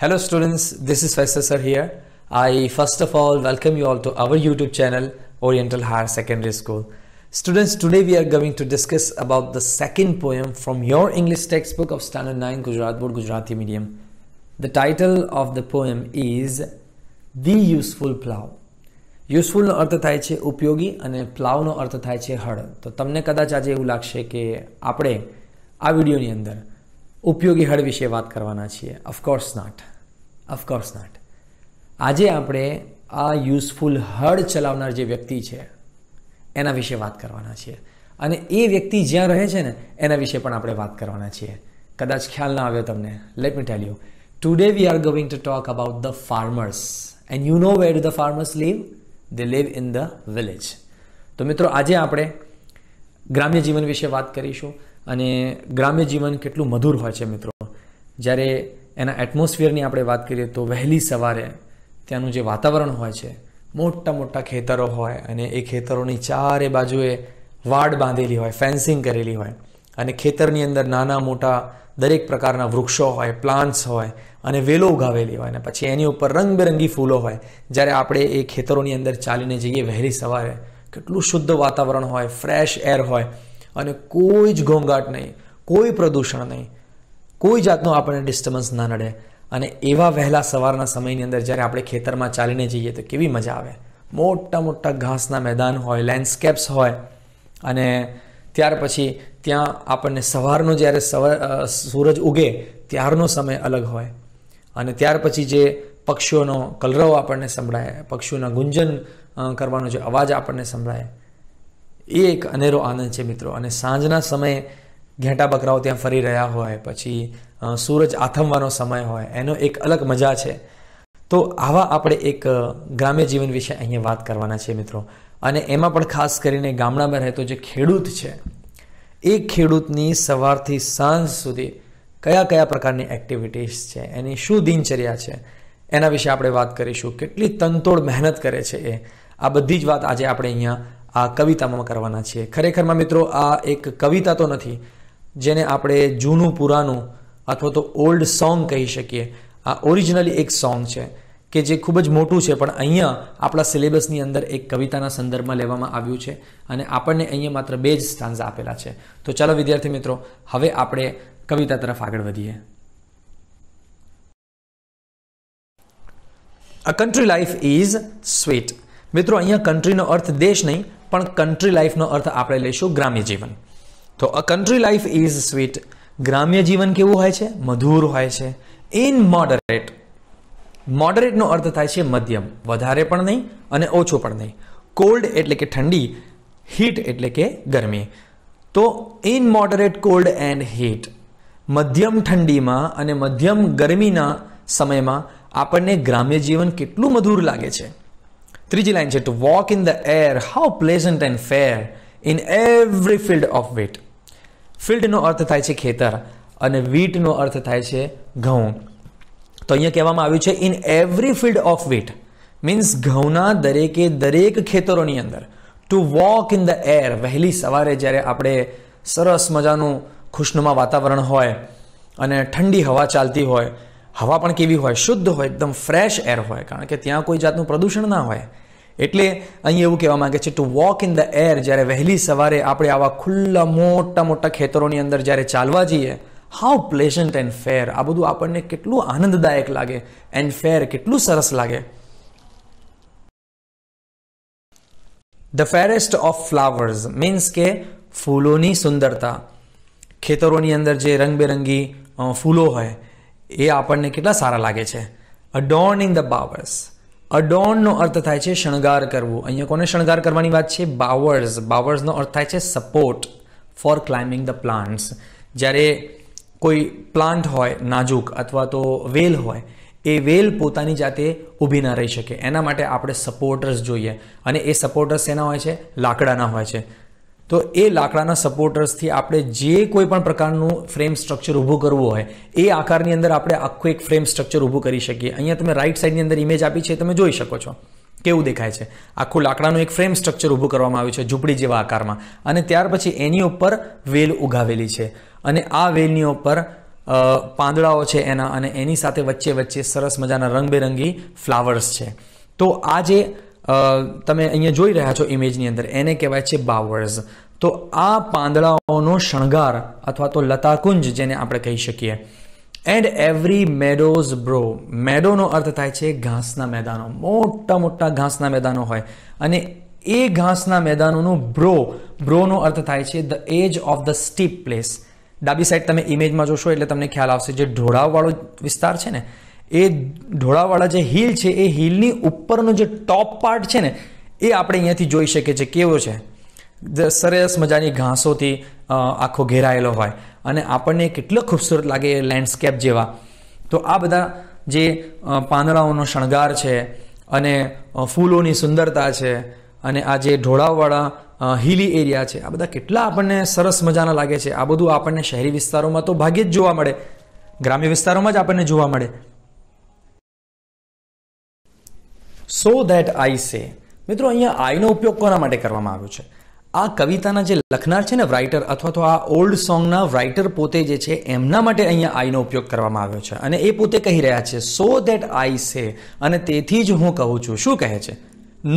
Hello students, this is Faisal sir here. I first of all welcome you all to our YouTube channel Oriental Higher Secondary School. Students, today we are going to discuss about the second poem from your English textbook of Standard 9 Gujarat Board Gujarati Medium. The title of the poem is The Useful Plow. Useful અર્થ થાય upyogi ane Plough પ્લાવનો અર્થ થાય છે હળ તો તમને કદાચ આજે એવું લાગશે કે આપણે આ વિડીયોની ઉપયોગી હળ વિશે વાત કરવાના છીએ ઓફકોર્સ નોટ ઓફકોર્સ નોટ આજે આપણે આ યુઝફુલ હળ ચલાવનાર જે વ્યક્તિ છે એના વિશે વાત કરવાના છીએ અને એ વ્યક્તિ જ્યાં રહે છે ને એના વિશે પણ આપણે વાત કરવાના છીએ કદાચ ખ્યાલ ના આવ્યો તમને let me tell you today we are going to talk about the farmers and you know where the farmers live they live in the village તો મિત્રો આજે આપણે ગ્રામ્ય જીવન વિશે વાત કરીશું અને ગ્રામ્ય જીવન કેટલું મધુર હોય છે મિત્રો જ્યારે એના એટમોસ્ફિયરની આપણે વાત કરીએ તો વહેલી સવારે ત્યાંનું જે વાતાવરણ હોય છે મોટા મોટા ખેતરો હોય અને એ ખેતરોની ચારે બાજુએ વાડ બાંધેલી હોય ફેન્સિંગ કરેલી હોય અને ખેતરની અંદર નાના મોટા દરેક પ્રકારના વૃક્ષો હોય પ્લાન્ટ્સ હોય અને વેલો ઉગાવેલી હોય અને પછી એની ઉપર રંગબેરંગી ફૂલો હોય જ્યારે આપણે એ ખેતરોની અંદર ચાલીને જઈએ વહેલી સવારે કેટલું શુદ્ધ વાતાવરણ હોય ફ્રેશ એર હોય અને કોઈ જ ઘોંઘાટ નહીં કોઈ પ્રદૂષણ નહીં કોઈ જાતનું આપણને ડિસ્ટર્બન્સ ના નડે અને એવા વહેલા સવારના સમયની અંદર જ્યારે આપણે ખેતરમાં ચાલીને જઈએ તો કેવી મજા આવે મોટા મોટા ઘાસના મેદાન હોય લેન્ડસ્કેપ્સ હોય અને ત્યાર પછી ત્યાં આપણને સવારનો જ્યારે સવાર સૂરજ ઉગે ત્યારનો સમય અલગ હોય અને ત્યાર પછી જે પક્ષીઓનો કલરવ આપણને સંભળાય પક્ષીઓના ગુંજન કરવાનો જે અવાજ આપણને સંભળાય એ એક અનેરો આનંદ છે મિત્રો અને સાંજના સમયે ઘેંટા બકરાઓ ત્યાં ફરી રહ્યા હોય પછી સૂરજ આથમવાનો સમય હોય એનો એક અલગ મજા છે તો આવા આપણે એક ગ્રામ્ય જીવન વિશે અહીંયા વાત કરવાના છે મિત્રો અને એમાં પણ ખાસ કરીને ગામડામાં રહેતો જે ખેડૂત છે એ ખેડૂતની સવારથી સાંજ સુધી કયા કયા પ્રકારની એક્ટિવિટીઝ છે એની શું દિનચર્યા છે એના વિશે આપણે વાત કરીશું કેટલી તનતોડ મહેનત કરે છે એ આ બધી જ વાત આજે આપણે અહીંયા આ કવિતામાં કરવાના છીએ ખરેખરમાં મિત્રો આ એક કવિતા તો નથી જેને આપણે જૂનું પુરાનું અથવા તો ઓલ્ડ સોંગ કહી શકીએ આ ઓરિજિનલી એક સોંગ છે કે જે ખૂબ જ મોટું છે પણ અહીંયા આપણા સિલેબસની અંદર એક કવિતાના સંદર્ભમાં લેવામાં આવ્યું છે અને આપણને અહીંયા માત્ર બે જ સ્ટાન્ઝા આપેલા છે તો ચાલો વિદ્યાર્થી મિત્રો હવે આપણે કવિતા તરફ આગળ વધીએ a country life is sweet મિત્રો અહીંયા કન્ટ્રીનો અર્થ દેશ નહીં પણ કન્ટ્રી લાઈફનો અર્થ આપણે લઈશું ગ્રામ્ય જીવન તો a country life is sweet ગ્રામ્ય જીવન કેવું હોય છે મધુર હોય છે ઇન મોડરેટ મોડરેટનો અર્થ થાય છે મધ્યમ વધારે પણ નહીં અને ઓછું પણ નહીં કોલ્ડ એટલે કે ઠંડી હીટ એટલે કે ગરમી તો in moderate cold and heat મધ્યમ ઠંડીમાં અને મધ્યમ ગરમીના સમયમાં આપણને ગ્રામ્ય જીવન કેટલું મધુર લાગે છે ત્રીજી લાઈન છે to walk in the air how pleasant and fair in every field of wheat ફિલ્ડનો અર્થ થાય છે ખેતર અને વીટનો અર્થ થાય છે ઘઉં તો અહીંયા કહેવામાં આવ્યું છે in every field of wheat means ઘઉંના દરેકે દરેક ખેતરોની અંદર to walk in the air વહેલી સવારે જ્યારે આપણે સરસ મજાનું ખુશનુમા વાતાવરણ હોય અને ઠંડી હવા ચાલતી હોય હવા પણ કેવી હોય શુદ્ધ હોય એકદમ ફ્રેશ એર હોય કારણ કે ત્યાં કોઈ જાતનું પ્રદૂષણ ના હોય એટલે અહીં એવું કહેવા માંગે છે to walk in the air જ્યારે વહેલી સવારે આપણે આવા ખુલ્લા મોટા મોટા ખેતરોની અંદર જ્યારે ચાલવા જઈએ હાઉ પ્લેઝન્ટ એન્ડ ફેર આ બધું આપણને કેટલું આનંદદાયક લાગે એન્ડ ફેર કેટલું સરસ લાગે the fairest of flowers means કે ફૂલોની સુંદરતા ખેતરોની અંદર જે રંગબેરંગી ફૂલો હોય એ આપણને કેટલા સારા લાગે છે અડોન અડોર્નિંગ ધ બાવર્સ અડોર્નનો અર્થ થાય છે શણગાર કરવું અહીંયા કોને શણગાર કરવાની વાત છે બાવર્સ બાવર્સનો અર્થ થાય છે support for climbing the plants જ્યારે કોઈ પ્લાન્ટ હોય નાજુક અથવા તો વેલ હોય એ વેલ પોતાની જાતે ઊભી ના રહી શકે એના માટે આપણે સપોર્ટર્સ જોઈએ અને એ સપોર્ટર્સ એના હોય છે લાકડાના હોય છે તો એ લાકડાના સપોર્ટર્સથી આપણે જે કોઈ પણ પ્રકારનું ફ્રેમ સ્ટ્રક્ચર ઊભું કરવું હોય એ આકારની અંદર આપણે આખું એક ફ્રેમ સ્ટ્રક્ચર ઊભું કરી શકીએ અહીંયા તમે રાઈટ સાઈડની અંદર ઇમેજ આપી છે તમે જોઈ શકો છો કેવું દેખાય છે આખું લાકડાનું એક ફ્રેમ સ્ટ્રક્ચર ઊભું કરવામાં આવ્યું છે ઝૂંપડી જેવા આકારમાં અને ત્યાર પછી એની ઉપર વેલ ઉગાવેલી છે અને આ વેલની ઉપર પાંદડાઓ છે એના અને એની સાથે વચ્ચે વચ્ચે સરસ મજાના રંગબેરંગી ફ્લાવર્સ છે તો આ જે તમે અહીંયા જોઈ રહ્યા છો ઇમેજની અંદર એને કહેવાય છે બાવર્સ તો આ પાંદડાઓનો શણગાર અથવા તો લતાકુંજ જેને આપણે કહી શકીએ એન્ડ એવરી મેડોઝ બ્રો મેડોનો અર્થ થાય છે ઘાસના મેદાનો મોટા મોટા ઘાસના મેદાનો હોય અને એ ઘાસના મેદાનોનો બ્રો બ્રોનો અર્થ થાય છે the edge of the steep place ડાબી સાઈડ તમે ઇમેજમાં જોશો એટલે તમને ખ્યાલ આવશે જે ઢોળાવવાળો વિસ્તાર છે ને એ ઢોળાવાળા જે હિલ છે એ હિલની ઉપરનો જે ટોપ પાર્ટ છે ને એ આપણે અહીંયાથી જોઈ શકીએ છીએ કેવો છે સરસ મજાની ઘાસોથી આખો ઘેરાયેલો હોય અને આપણને કેટલો ખૂબસૂરત લાગે લેન્ડસ્કેપ જેવા તો આ બધા જે પાંદડાઓનો શણગાર છે અને ફૂલોની સુંદરતા છે અને આ જે ઢોળાવવાળા હિલી એરિયા છે આ બધા કેટલા આપણને સરસ મજાના લાગે છે આ બધું આપણને શહેરી વિસ્તારોમાં તો ભાગ્યે જ જોવા મળે ગ્રામ્ય વિસ્તારોમાં જ આપણને જોવા મળે સો ધેટ આઈ સે મિત્રો અહીંયા આઈનો ઉપયોગ કોના માટે કરવામાં આવ્યો છે આ કવિતાના જે લખનાર છે ને રાઇટર અથવા તો આ ઓલ્ડ સોંગના રાઇટર પોતે જે છે એમના માટે અહીંયા આઈનો ઉપયોગ કરવામાં આવ્યો છે અને એ પોતે કહી રહ્યા છે સો ધેટ આઈ સે અને તેથી જ હું કહું છું શું કહે છે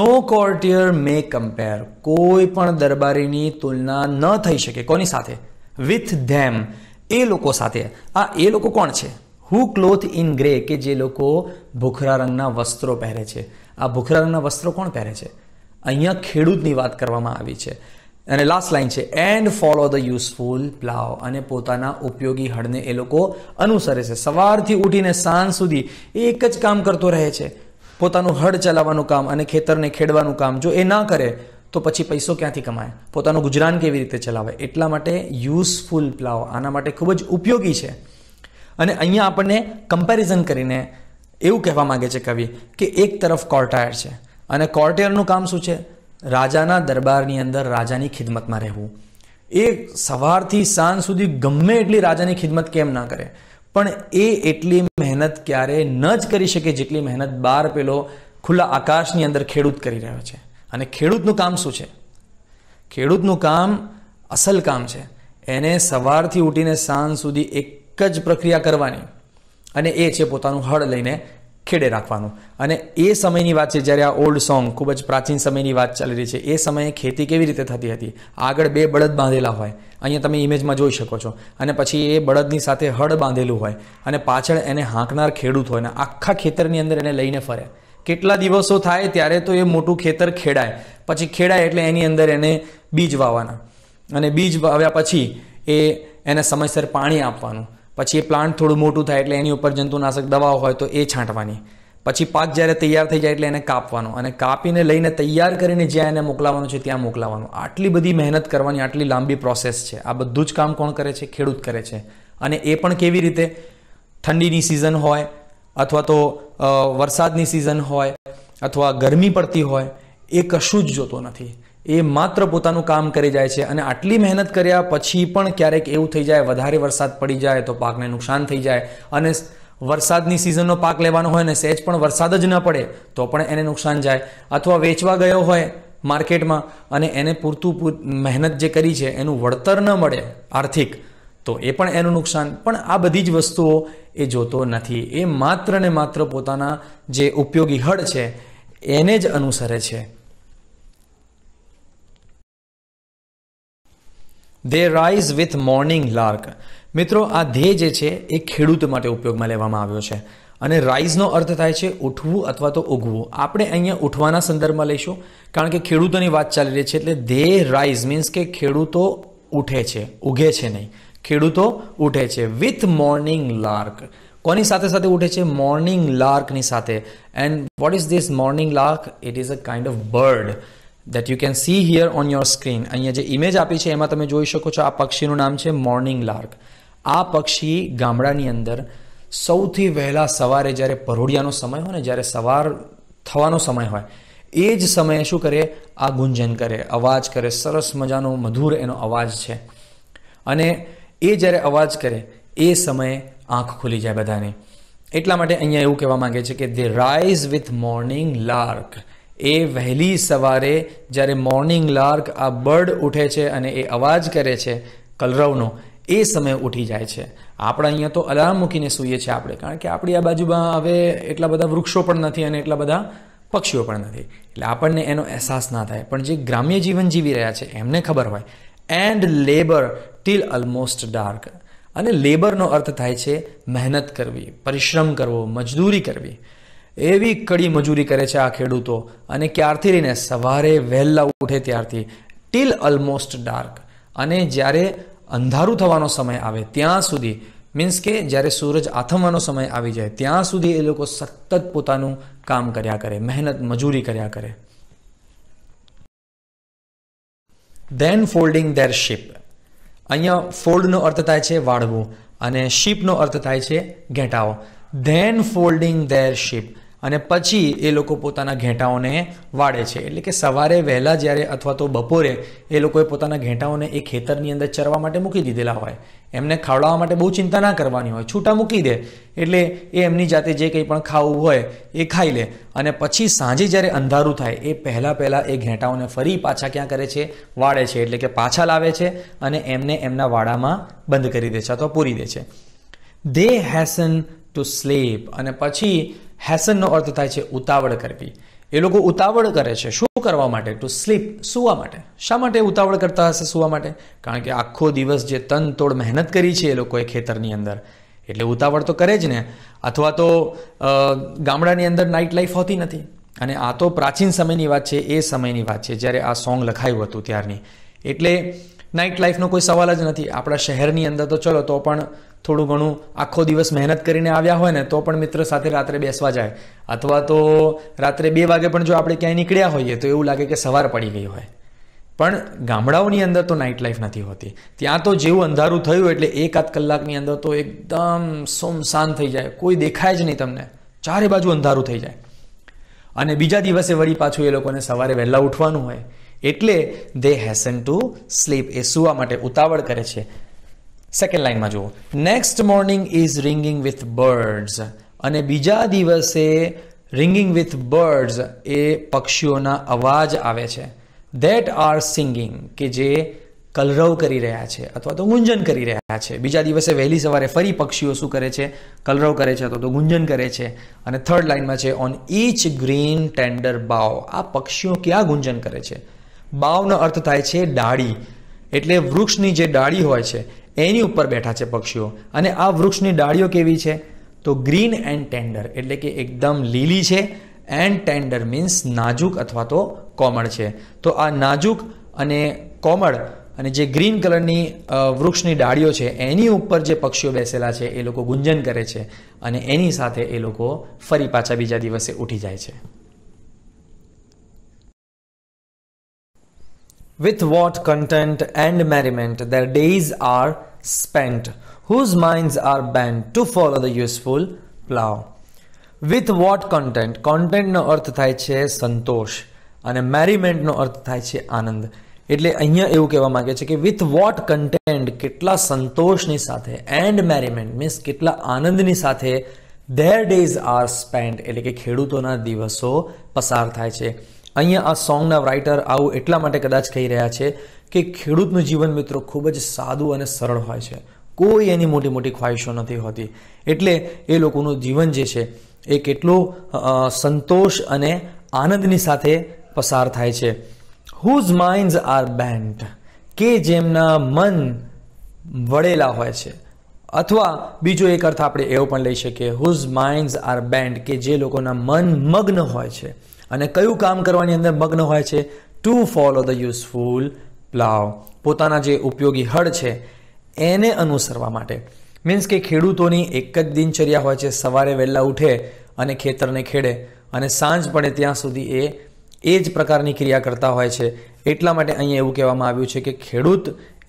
નો કોર્ટિયર મે કમ્પેર કોઈ પણ દરબારીની તુલના ન થઈ શકે કોની સાથે વિથ ધેમ એ લોકો સાથે આ એ લોકો કોણ છે હુ ક્લોથ ઇન ગ્રે કે જે લોકો ભૂખરા રંગના વસ્ત્રો પહેરે છે આ ભૂખરા રંગના વસ્ત્રો કોણ પહેરે છે અહીંયા ખેડૂતની વાત કરવામાં આવી છે અને લાસ્ટ લાઈન છે and follow the useful plough અને પોતાના ઉપયોગી હળને એ લોકો અનુસરે છે સવારથી ઉઠીને સાંજ સુધી એક જ કામ કરતો રહે છે પોતાનું હળ ચલાવવાનું કામ અને ખેતરને ખેડવાનું કામ જો એ ના કરે તો પછી પૈસો ક્યાંથી કમાય પોતાનું ગુજરાન કેવી રીતે ચલાવે એટલા માટે યુઝફુલ પ્લાવ આના માટે ખૂબ જ ઉપયોગી છે અને અહીંયા આપણને કમ્પેરિઝન કરીને એવું કહેવા માગે છે કવિ કે એક તરફ કોર્ટાયર છે અને કોર્ટેયરનું કામ શું છે રાજાના દરબારની અંદર રાજાની ખિદમતમાં રહેવું એ સવારથી સાંજ સુધી ગમે એટલી રાજાની ખિદમત કેમ ના કરે પણ એ એટલી મહેનત ક્યારે ન જ કરી શકે જેટલી મહેનત બહાર પેલો ખુલ્લા આકાશની અંદર ખેડૂત કરી રહ્યો છે અને ખેડૂતનું કામ શું છે ખેડૂતનું કામ અસલ કામ છે એને સવારથી ઉઠીને સાંજ સુધી એક એક જ પ્રક્રિયા કરવાની અને એ છે પોતાનું હળ લઈને ખેડે રાખવાનું અને એ સમયની વાત છે જ્યારે આ ઓલ્ડ સોંગ ખૂબ જ પ્રાચીન સમયની વાત ચાલી રહી છે એ સમયે ખેતી કેવી રીતે થતી હતી આગળ બે બળદ બાંધેલા હોય અહીંયા તમે ઇમેજમાં જોઈ શકો છો અને પછી એ બળદની સાથે હળ બાંધેલું હોય અને પાછળ એને હાંકનાર ખેડૂત હોય અને આખા ખેતરની અંદર એને લઈને ફરે કેટલા દિવસો થાય ત્યારે તો એ મોટું ખેતર ખેડાય પછી ખેડાય એટલે એની અંદર એને બીજ વાવવાના અને બીજ વાવ્યા પછી એ એને સમયસર પાણી આપવાનું પછી એ પ્લાન્ટ થોડું મોટું થાય એટલે એની ઉપર જંતુનાશક દવાઓ હોય તો એ છાંટવાની પછી પાક જ્યારે તૈયાર થઈ જાય એટલે એને કાપવાનો અને કાપીને લઈને તૈયાર કરીને જ્યાં એને મોકલાવાનું છે ત્યાં મોકલાવાનું આટલી બધી મહેનત કરવાની આટલી લાંબી પ્રોસેસ છે આ બધું જ કામ કોણ કરે છે ખેડૂત કરે છે અને એ પણ કેવી રીતે ઠંડીની સિઝન હોય અથવા તો વરસાદની સિઝન હોય અથવા ગરમી પડતી હોય એ કશું જ જોતો નથી એ માત્ર પોતાનું કામ કરી જાય છે અને આટલી મહેનત કર્યા પછી પણ ક્યારેક એવું થઈ જાય વધારે વરસાદ પડી જાય તો પાકને નુકસાન થઈ જાય અને વરસાદની સિઝનનો પાક લેવાનો હોય ને સહેજ પણ વરસાદ જ ન પડે તો પણ એને નુકસાન જાય અથવા વેચવા ગયો હોય માર્કેટમાં અને એને પૂરતું મહેનત જે કરી છે એનું વળતર ન મળે આર્થિક તો એ પણ એનું નુકસાન પણ આ બધી જ વસ્તુઓ એ જોતો નથી એ માત્ર ને માત્ર પોતાના જે ઉપયોગી હળ છે એને જ અનુસરે છે they rise with morning lark મિત્રો આ ધ્યેય જે છે એ ખેડૂત માટે ઉપયોગમાં લેવામાં આવ્યો છે અને રાઇઝનો અર્થ થાય છે ઉઠવું અથવા તો ઉગવું આપણે અહીંયા ઉઠવાના સંદર્ભમાં લઈશું કારણ કે ખેડૂતોની વાત ચાલી રહી છે એટલે ધે રાઇઝ મીન્સ કે ખેડૂતો ઉઠે છે ઉગે છે નહીં ખેડૂતો ઉઠે છે વિથ મોર્નિંગ લાર્ક કોની સાથે સાથે ઉઠે છે મોર્નિંગ લાર્કની સાથે and what is this morning lark it is a kind of bird that you can see here on your screen અહીંયા જે ઇમેજ આપી છે એમાં તમે જોઈ શકો છો આ પક્ષીનું નામ છે મોર્નિંગ લાર્ક આ પક્ષી ગામડાની અંદર સૌથી વહેલા સવારે જ્યારે પરોડિયાનો સમય હોય ને જ્યારે સવાર થવાનો સમય હોય એ જ સમયે શું કરે આ ગુંજન કરે અવાજ કરે સરસ મજાનો મધુર એનો અવાજ છે અને એ જ્યારે અવાજ કરે એ સમયે આંખ ખુલી જાય બધાને એટલા માટે અહીંયા એવું કહેવા માંગે છે કે they rise with morning lark એ વહેલી સવારે જ્યારે મોર્નિંગ લાર્ક આ બર્ડ ઉઠે છે અને એ અવાજ કરે છે કલરવનો એ સમયે ઉઠી જાય છે આપણે અહીંયા તો અલાર્મ મૂકીને સૂઈએ છીએ આપણે કારણ કે આપણી આ બાજુમાં હવે એટલા બધા વૃક્ષો પણ નથી અને એટલા બધા પક્ષીઓ પણ નથી એટલે આપણને એનો અહેસાસ ના થાય પણ જે ગ્રામ્ય જીવન જીવી રહ્યા છે એમને ખબર હોય and labour till almost dark અને લેબરનો અર્થ થાય છે મહેનત કરવી પરિશ્રમ કરવો મજદૂરી કરવી એવી કડી મજૂરી કરે છે આ ખેડૂતો અને ક્યારથી લઈને સવારે વહેલા ઉઠે ત્યારથી ટીલ ઓલમોસ્ટ ડાર્ક અને જ્યારે અંધારું થવાનો સમય આવે ત્યાં સુધી મીન્સ કે જ્યારે સૂરજ આથમવાનો સમય આવી જાય ત્યાં સુધી એ લોકો સતત પોતાનું કામ કર્યા કરે મહેનત મજૂરી કર્યા કરે ધેન ફોલ્ડિંગ ધેર શિપ અહીંયા ફોલ્ડનો અર્થ થાય છે વાળવું અને શિપનો અર્થ થાય છે ઘેટાઓ ધેન ફોલ્ડિંગ ધેર શિપ અને પછી એ લોકો પોતાના ઘેંટાઓને વાળે છે એટલે કે સવારે વહેલા જ્યારે અથવા તો બપોરે એ લોકોએ પોતાના ઘેંટાઓને એ ખેતરની અંદર ચરવા માટે મૂકી દીધેલા હોય એમને ખવડાવવા માટે બહુ ચિંતા ના કરવાની હોય છૂટા મૂકી દે એટલે એ એમની જાતે જે કંઈ પણ ખાવું હોય એ ખાઈ લે અને પછી સાંજે જ્યારે અંધારું થાય એ પહેલાં પહેલાં એ ઘેંટાઓને ફરી પાછા ક્યાં કરે છે વાળે છે એટલે કે પાછા લાવે છે અને એમને એમના વાડામાં બંધ કરી દે છે અથવા પૂરી દે છે દે હેસન ટુ સ્લીપ અને પછી હેસનનો અર્થ થાય છે ઉતાવળ કરવી એ લોકો ઉતાવળ કરે છે શું કરવા માટે ટુ સ્લીપ સૂવા માટે શા માટે ઉતાવળ કરતા હશે સૂવા માટે કારણ કે આખો દિવસ જે તન તોડ મહેનત કરી છે એ લોકોએ ખેતરની અંદર એટલે ઉતાવળ તો કરે જ ને અથવા તો ગામડાની અંદર નાઇટ લાઈફ હોતી નથી અને આ તો પ્રાચીન સમયની વાત છે એ સમયની વાત છે જ્યારે આ સોંગ લખાયું હતું ત્યારની એટલે નાઇટ લાઈફનો કોઈ સવાલ જ નથી આપણા શહેરની અંદર તો ચલો તો પણ થોડું ઘણું આખો દિવસ મહેનત કરીને આવ્યા હોય ને તો પણ મિત્ર સાથે રાત્રે બેસવા જાય અથવા તો રાત્રે બે વાગે પણ જો આપણે ક્યાંય નીકળ્યા હોઈએ તો એવું લાગે કે સવાર પડી ગઈ હોય પણ ગામડાઓની અંદર તો નાઇટ લાઈફ નથી હોતી ત્યાં તો જેવું અંધારું થયું એટલે એકાદ કલાકની અંદર તો એકદમ સોમસાન થઈ જાય કોઈ દેખાય જ નહીં તમને ચારે બાજુ અંધારું થઈ જાય અને બીજા દિવસે વળી પાછું એ લોકોને સવારે વહેલા ઉઠવાનું હોય એટલે દે હેસન ટુ સ્લીપ એ સુવા માટે ઉતાવળ કરે છે સેકન્ડ લાઇનમાં જુઓ next morning is ringing with birds અને બીજા દિવસે રિંગિંગ વિથ બર્ડ્સ એ પક્ષીઓના અવાજ આવે છે ધેટ આર સિંગિંગ કે જે કલરવ કરી રહ્યા છે અથવા તો ગુંજન કરી રહ્યા છે બીજા દિવસે વહેલી સવારે ફરી પક્ષીઓ શું કરે છે કલરવ કરે છે અથવા તો ગુંજન કરે છે અને થર્ડ લાઇનમાં છે on each green tender bough આ પક્ષીઓ ક્યાં ગુંજન કરે છે બાવનો અર્થ થાય છે ડાળી એટલે વૃક્ષની જે ડાળી હોય છે એની ઉપર બેઠા છે પક્ષીઓ અને આ વૃક્ષની ડાળીઓ કેવી છે તો ગ્રીન એન્ડ ટેન્ડર એટલે કે એકદમ લીલી છે એન્ડ ટેન્ડર મીન્સ નાજુક અથવા તો કોમળ છે તો આ નાજુક અને કોમળ અને જે ગ્રીન કલરની વૃક્ષની ડાળીઓ છે એની ઉપર જે પક્ષીઓ બેસેલા છે એ લોકો ગુંજન કરે છે અને એની સાથે એ લોકો ફરી પાછા બીજા દિવસે ઉઠી જાય છે with what content and merriment their days are spent, whose minds are bent to follow the useful plow. With what content? કોન્ટેન્ટનો અર્થ થાય છે સંતોષ અને મેરીમેન્ટનો અર્થ થાય છે આનંદ એટલે અહીંયા એવું કહેવા માંગે છે કે વિથ વોટ કન્ટેન્ટ કેટલા સંતોષની સાથે એન્ડ મેરીમેન્ટ મીન્સ કેટલા આનંદની સાથે ધેર ડેઝ આર સ્પેન્ડ એટલે કે ખેડૂતોના દિવસો પસાર થાય છે અહીંયા આ સોંગના રાઇટર આવું એટલા માટે કદાચ કહી રહ્યા છે કે ખેડૂતનું જીવન મિત્રો ખૂબ જ સાદું અને સરળ હોય છે કોઈ એની મોટી મોટી ખ્વાહિશો નથી હોતી એટલે એ લોકોનું જીવન જે છે એ કેટલું સંતોષ અને આનંદની સાથે પસાર થાય છે હુઝ માઇન્ડ આર બેન્ડ કે જેમના મન વળેલા હોય છે અથવા બીજો એક અર્થ આપણે એવો પણ લઈ શકીએ હુઝ માઇન્ડ આર બેન્ડ કે જે લોકોના મન મગ્ન હોય છે અને કયું કામ કરવાની અંદર મગ્ન હોય છે to follow the useful plough પોતાના જે ઉપયોગી હળ છે એને અનુસરવા માટે મીન્સ કે ખેડૂતોની એક જ દિનચર્યા હોય છે સવારે વહેલા ઉઠે અને ખેતરને ખેડે અને સાંજ પડે ત્યાં સુધી એ એ જ પ્રકારની ક્રિયા કરતા હોય છે એટલા માટે અહીંયા એવું કહેવામાં આવ્યું છે કે ખેડૂત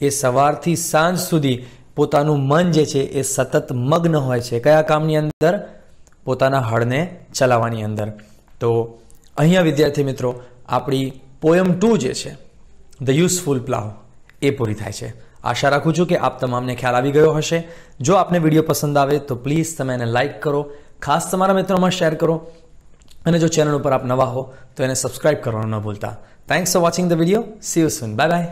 એ સવારથી સાંજ સુધી પોતાનું મન જે છે એ સતત મગ્ન હોય છે કયા કામની અંદર પોતાના હળને ચલાવવાની અંદર તો અહીંયા વિદ્યાર્થી મિત્રો આપણી પોયમ ટુ જે છે ધ યુઝફુલ પ્લાવ એ પૂરી થાય છે આશા રાખું છું કે આપ તમામને ખ્યાલ આવી ગયો હશે જો આપને વિડીયો પસંદ આવે તો પ્લીઝ તમે એને લાઇક કરો ખાસ તમારા મિત્રોમાં શેર કરો અને જો ચેનલ ઉપર આપ નવા હો તો એને સબસ્ક્રાઇબ કરવાનું ન ભૂલતા thanks for watching the video see you soon bye by